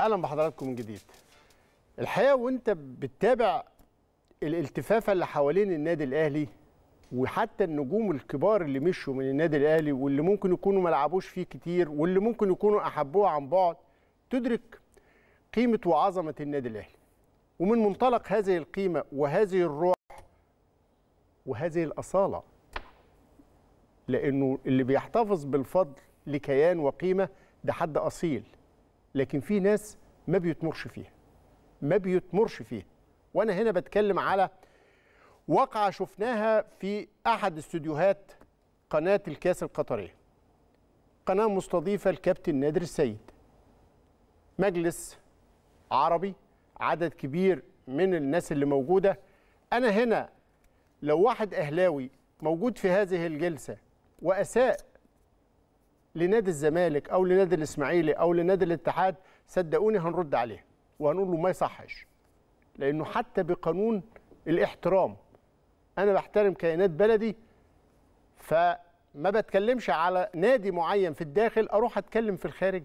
اهلا بحضراتكم من جديد الحقيقه وانت بتتابع الالتفافه اللي حوالين النادي الاهلي وحتى النجوم الكبار اللي مشوا من النادي الاهلي واللي ممكن يكونوا ما لعبوش فيه كتير واللي ممكن يكونوا احبوه عن بعد تدرك قيمه وعظمه النادي الاهلي ومن منطلق هذه القيمه وهذه الروح وهذه الاصاله لانه اللي بيحتفظ بالفضل لكيان وقيمه ده حد اصيل لكن في ناس ما بيتمرش فيها ما بيتمرش فيها وانا هنا بتكلم على واقعه شفناها في احد استوديوهات قناه الكاس القطريه قناه مستضيفه الكابتن نادر السيد مجلس عربي عدد كبير من الناس اللي موجوده انا هنا لو واحد اهلاوي موجود في هذه الجلسه واساء لنادي الزمالك او لنادي الاسماعيلي او لنادي الاتحاد صدقوني هنرد عليه وهنقول له ما يصحش لانه حتى بقانون الاحترام انا بحترم كيانات بلدي فما بتكلمش على نادي معين في الداخل اروح اتكلم في الخارج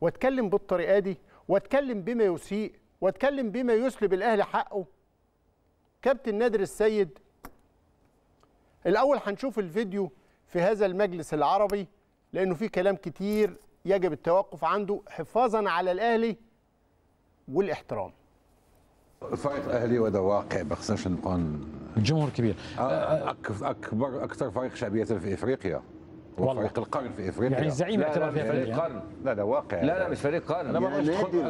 واتكلم بالطريقه دي واتكلم بما يسيء واتكلم بما يسلب الاهلي حقه كابتن نادر السيد الاول هنشوف الفيديو في هذا المجلس العربي لانه في كلام كتير يجب التوقف عنده حفاظا على الاهلي والاحترام فريق اهلي وده واقع ما خصناش نبقى الجمهور كبير آه، اكبر اكثر فريق شعبيه في افريقيا فريق القرن في افريقيا يعني الزعيم يعتبر فيها فريق القرن لا ده واقع لا لا مش فريق قرن انا ما يعني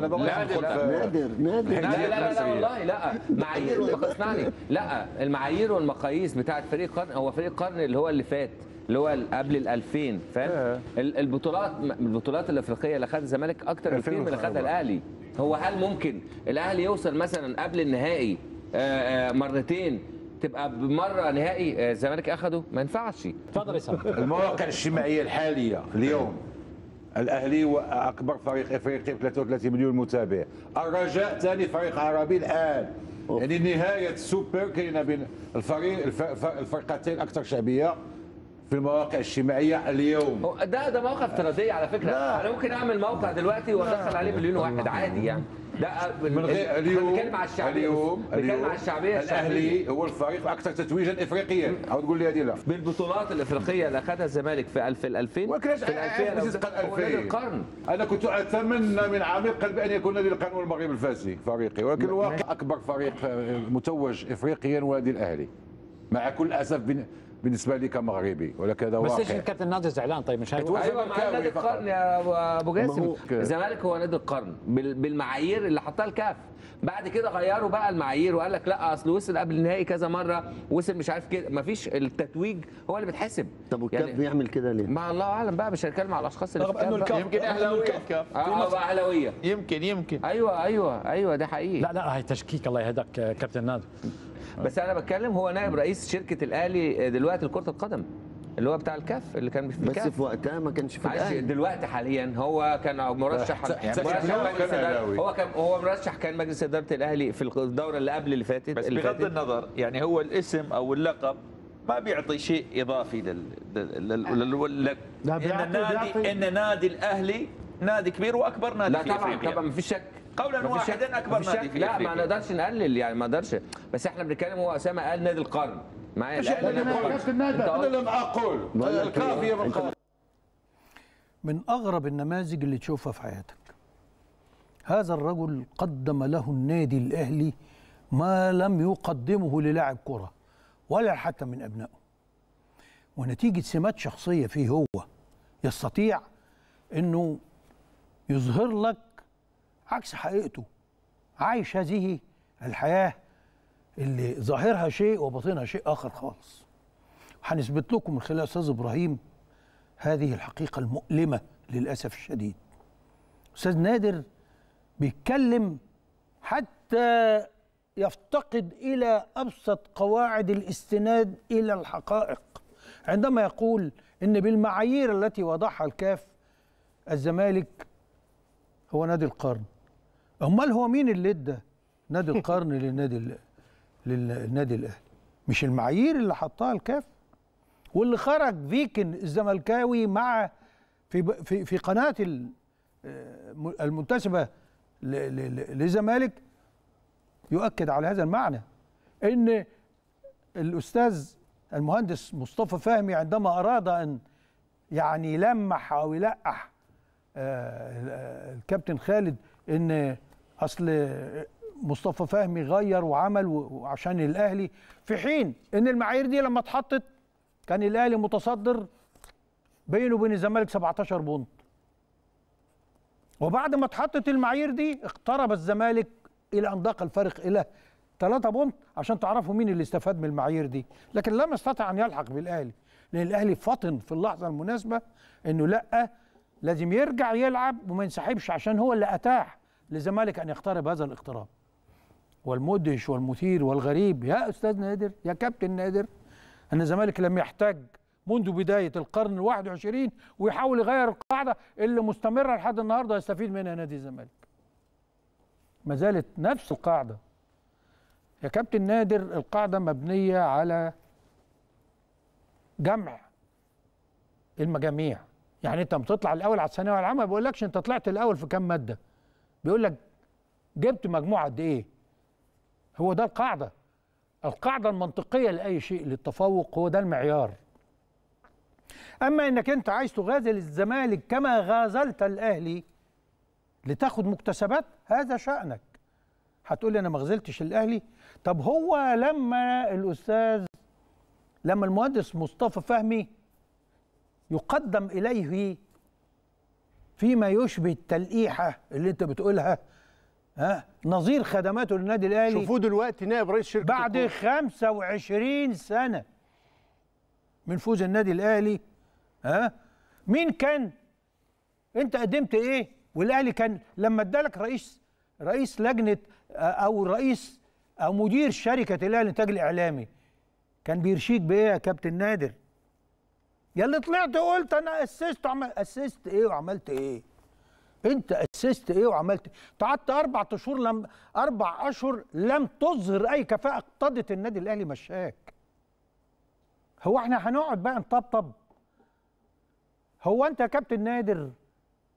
انا نادر نادر لا لا لا والله لا معايير اسمعني لا المعايير والمقاييس بتاعت فريق قرن هو فريق قرن اللي هو اللي فات اللي هو قبل ال 2000 فاهم آه. البطولات البطولات الافريقيه اللي خدها الزمالك اكتر بكتير من اللي خدها الاهلي هو هل ممكن الاهلي يوصل مثلا قبل النهائي آه، آه، مرتين تبقى بمره نهائي الزمالك اخده ما ينفعش اتفضل يا المواقع الاجتماعيه الحاليه اليوم الاهلي اكبر فريق افريقي ب 33 مليون متابع الرجاء ثاني فريق عربي الان يعني نهايه السوبر كاينه بين الفريق الفرقتين اكثر شعبيه في المواقع الاجتماعيه اليوم ده ده موقع افتراضي على فكره لا. انا ممكن اعمل موقع دلوقتي وادخل عليه مليون واحد عادي يعني ده من غير اليوم بنتكلم على الشعبيه اليوم بنتكلم على الشعبيه الاهلي هو الفريق الاكثر تتويجا افريقيا او تقول لي هذه لا بالبطولات الافريقيه اللي اخذها الزمالك في 2000 2000 في 2000 القرن انا كنت اتمنى من عميق قلبي ان يكون نادي القرن والمغرب الفاسي فريقي ولكن الواقع اكبر فريق آه، متوج افريقيا هو الاهلي مع كل اسف بالنسبه لي كمغربي ولكن هذا واقع بس ليش الكابتن ناظر زعلان طيب مش هيتوقف أيوة،, ايوه مع نادي القرن يا ابو جاسم الزمالك هو نادي القرن بالمعايير اللي حطها الكاف بعد كده غيروا بقى المعايير وقال لك لا اصل وصل قبل النهائي كذا مره وصل مش عارف كده مفيش التتويج هو اللي بيتحسب طب والكاف يعني بيعمل كده ليه؟ ما الله اعلم بقى مش هنتكلم على الاشخاص اللي رغم انه الكاف يمكن اهلاويه الكاف اه, آه، اهلاويه يمكن يمكن ايوه ايوه ايوه ده حقيقي لا لا هي تشكيك الله يهداك كابتن نادر آه. بس انا بتكلم هو نائب رئيس شركه الاهلي دلوقتي لكره القدم اللي هو بتاع الكاف اللي كان في الكاف بس في وقتها ما كانش في الاهلي دلوقتي حاليا هو كان مرشح اه، يعني هو كان هو مرشح كان مجلس اداره الاهلي في الدوره اللي قبل اللي فاتت بس اللي بغض فاتت. النظر يعني هو الاسم او اللقب ما بيعطي شيء اضافي لل, لل... لل... ان النادي ان نادي الاهلي نادي كبير واكبر نادي لا في طبعا طبعا ما في شك قولا واحدا اكبر نادي لا ما نقدرش نقلل يعني ما نقدرش بس احنا بنتكلم هو اسامه قال نادي القرن معايا انا لم اقول الكافيه إيه، من اغرب النماذج اللي تشوفها في حياتك هذا الرجل قدم له النادي الاهلي ما لم يقدمه للاعب كره ولا حتى من ابنائه ونتيجه سمات شخصيه فيه هو يستطيع انه يظهر لك عكس حقيقته عايش هذه الحياه اللي ظاهرها شيء وباطنها شيء اخر خالص هنثبت لكم من خلال استاذ ابراهيم هذه الحقيقه المؤلمه للاسف الشديد استاذ نادر بيتكلم حتى يفتقد الى ابسط قواعد الاستناد الى الحقائق عندما يقول ان بالمعايير التي وضعها الكاف الزمالك هو نادي القرن امال هو مين اللي ادى نادي القرن للنادي للنادي الاهلي مش المعايير اللي حطها الكاف واللي خرج فيكن الزملكاوي مع في في في قناه آه، المنتسبه للزمالك يؤكد على هذا المعنى ان الاستاذ المهندس مصطفى فهمي عندما اراد ان يعني يلمح او يلقح آه، آه، الكابتن خالد ان اصل مصطفى فهمي غير وعمل وعشان الاهلي في حين ان المعايير دي لما اتحطت كان الاهلي متصدر بينه وبين الزمالك 17 بونت وبعد ما اتحطت المعايير دي اقترب الزمالك الى ان ضاق الفارق الى 3 بونت عشان تعرفوا مين اللي استفاد من المعايير دي لكن لم يستطع ان يلحق بالاهلي لان الاهلي فطن في اللحظه المناسبه انه لا لازم يرجع يلعب وما ينسحبش عشان هو اللي اتاح للزمالك أن يقترب هذا الاقتراب والمدهش والمثير والغريب يا أستاذ نادر يا كابتن نادر أن الزمالك لم يحتاج منذ بداية القرن ال21 ويحاول يغير القاعدة اللي مستمرة لحد النهاردة يستفيد منها نادي الزمالك ما زالت نفس القاعدة يا كابتن نادر القاعدة مبنية على جمع المجاميع يعني انت بتطلع الاول على الثانويه العامه ما بيقولكش انت طلعت الاول في كام ماده بيقول لك جبت مجموعه قد ايه هو ده القاعده القاعده المنطقيه لاي شيء للتفوق هو ده المعيار اما انك انت عايز تغازل الزمالك كما غازلت الاهلي لتاخد مكتسبات هذا شانك هتقول لي انا ما غزلتش الاهلي طب هو لما الاستاذ لما المهندس مصطفى فهمي يقدم اليه فيما يشبه التلقيحه اللي انت بتقولها ها نظير خدماته للنادي الاهلي شوفوه دلوقتي نائب رئيس شركه بعد الكورة. 25 سنه من فوز النادي الاهلي ها مين كان انت قدمت ايه والاهلي كان لما ادالك رئيس رئيس لجنه او رئيس او مدير شركه الاهلي للانتاج الاعلامي كان بيرشيك بايه يا كابتن نادر يا اللي طلعت قلت انا اسست وعملت اسست ايه وعملت ايه انت اسست ايه وعملت ايه قعدت اربع شهور لم اربع اشهر لم تظهر اي كفاءه اقتضت النادي الاهلي مشاك هو احنا هنقعد بقى نطبطب هو انت يا كابتن نادر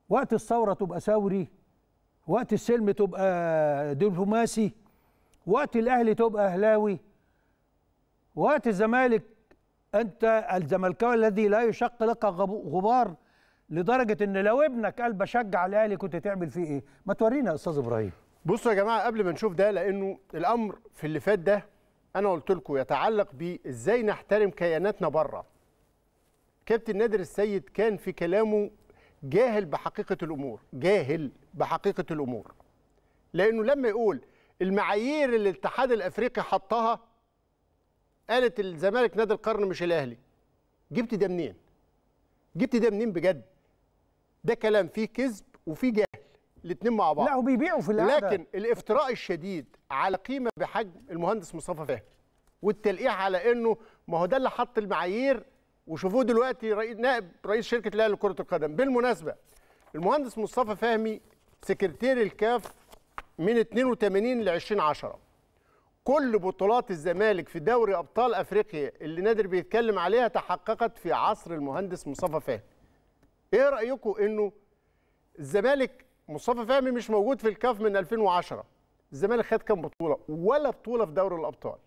وقت الثوره تبقى ثوري وقت السلم تبقى دبلوماسي وقت الاهلي تبقى اهلاوي وقت الزمالك انت الزملكاوي الذي لا يشق لك غبار لدرجه ان لو ابنك قال بشجع الاهلي كنت تعمل فيه ايه؟ ما تورينا يا استاذ ابراهيم. بصوا يا جماعه قبل ما نشوف ده لانه الامر في اللي فات ده انا قلت لكم يتعلق بازاي نحترم كياناتنا بره. كابتن نادر السيد كان في كلامه جاهل بحقيقه الامور، جاهل بحقيقه الامور. لانه لما يقول المعايير اللي الاتحاد الافريقي حطها قالت الزمالك نادي القرن مش الاهلي جبت ده منين جبت ده منين بجد ده كلام فيه كذب وفيه جهل الاثنين مع بعض لا وبيبيعوا في العاده لكن الافتراء الشديد على قيمه بحجم المهندس مصطفى فهمي والتلقيح على انه ما هو ده اللي حط المعايير وشوفوه دلوقتي رئيس نائب رئيس شركه الاهلي لكره القدم بالمناسبه المهندس مصطفى فهمي سكرتير الكاف من 82 ل 2010 كل بطولات الزمالك في دوري ابطال افريقيا اللي نادر بيتكلم عليها تحققت في عصر المهندس مصطفى فهمي. ايه رايكم انه الزمالك مصطفى فهمي مش موجود في الكاف من 2010 الزمالك خد كام بطوله ولا بطوله في دوري الابطال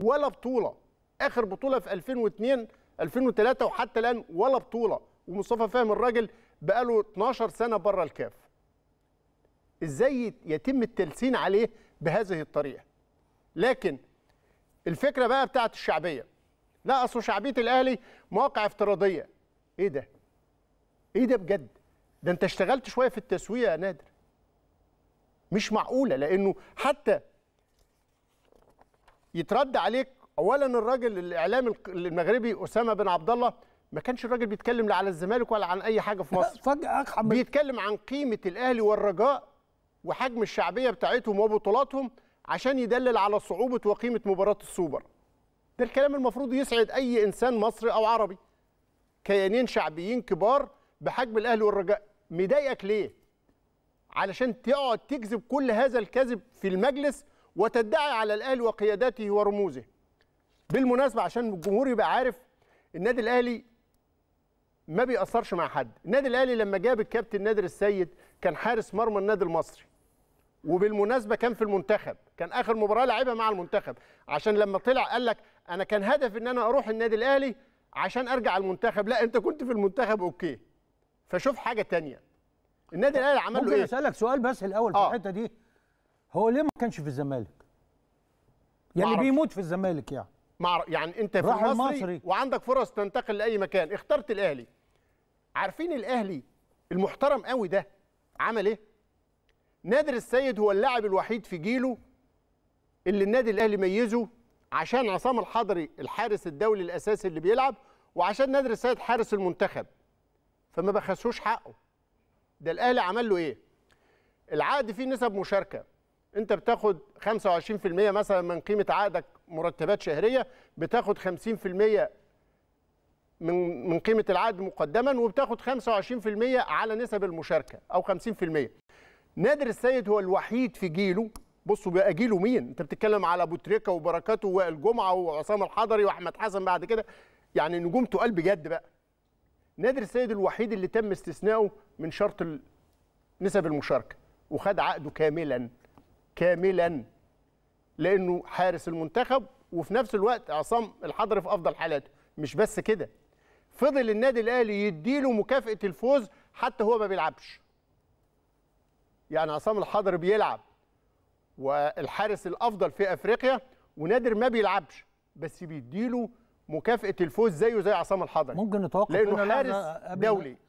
ولا بطوله اخر بطوله في 2002 2003 وحتى الان ولا بطوله ومصطفى فهمي الراجل بقاله 12 سنه بره الكاف ازاي يتم التلسين عليه بهذه الطريقه لكن الفكره بقى بتاعت الشعبيه لا اصل شعبيه الاهلي مواقع افتراضيه ايه ده ايه ده بجد ده انت اشتغلت شويه في التسويه يا نادر مش معقوله لانه حتى يترد عليك اولا الراجل الاعلامي المغربي اسامه بن عبد الله ما كانش الراجل بيتكلم لا على الزمالك ولا عن اي حاجه في مصر فجاه بيتكلم عن قيمه الاهلي والرجاء وحجم الشعبيه بتاعتهم وبطولاتهم عشان يدلل على صعوبه وقيمه مباراه السوبر ده الكلام المفروض يسعد اي انسان مصري او عربي كيانين شعبيين كبار بحجم الاهلي والرجاء مضايقك ليه علشان تقعد تكذب كل هذا الكذب في المجلس وتدعي على الاهلي وقيادته ورموزه بالمناسبه عشان الجمهور يبقى عارف النادي الاهلي ما بيأثرش مع حد النادي الاهلي لما جاب الكابتن نادر السيد كان حارس مرمى النادي المصري وبالمناسبه كان في المنتخب كان اخر مباراه لعبها مع المنتخب عشان لما طلع قال لك انا كان هدفي ان انا اروح النادي الاهلي عشان ارجع المنتخب لا انت كنت في المنتخب اوكي فشوف حاجه تانية النادي الاهلي عمل له ايه اسالك سؤال بس الاول آه. في الحته دي هو ليه ما كانش في الزمالك يعني بيموت في الزمالك يعني مع يعني انت في المصري, المصري وعندك فرص تنتقل لاي مكان اخترت الاهلي عارفين الاهلي المحترم قوي ده عمل ايه نادر السيد هو اللاعب الوحيد في جيله اللي النادي الاهلي ميزه عشان عصام الحضري الحارس الدولي الاساسي اللي بيلعب وعشان نادر السيد حارس المنتخب فما بخسوش حقه ده الاهلي عمل له ايه العقد فيه نسب مشاركه انت بتاخد 25% مثلا من قيمه عقدك مرتبات شهريه بتاخد 50% من من قيمه العقد مقدما وبتاخد 25% على نسب المشاركه او 50% نادر السيد هو الوحيد في جيله بصوا بقى جيله مين انت بتتكلم على ابو تريكه وبركاته والجمعه وعصام الحضري واحمد حسن بعد كده يعني نجوم تقال بجد بقى نادر السيد الوحيد اللي تم استثنائه من شرط نسب المشاركه وخد عقده كاملا كاملا لانه حارس المنتخب وفي نفس الوقت عصام الحضري في افضل حالاته مش بس كده فضل النادي الاهلي يديله مكافاه الفوز حتى هو ما بيلعبش يعني عصام الحضر بيلعب والحارس الافضل في افريقيا ونادر ما بيلعبش بس بيديله مكافاه الفوز زيه زي عصام الحضري ممكن نتوقف لانه حارس دولي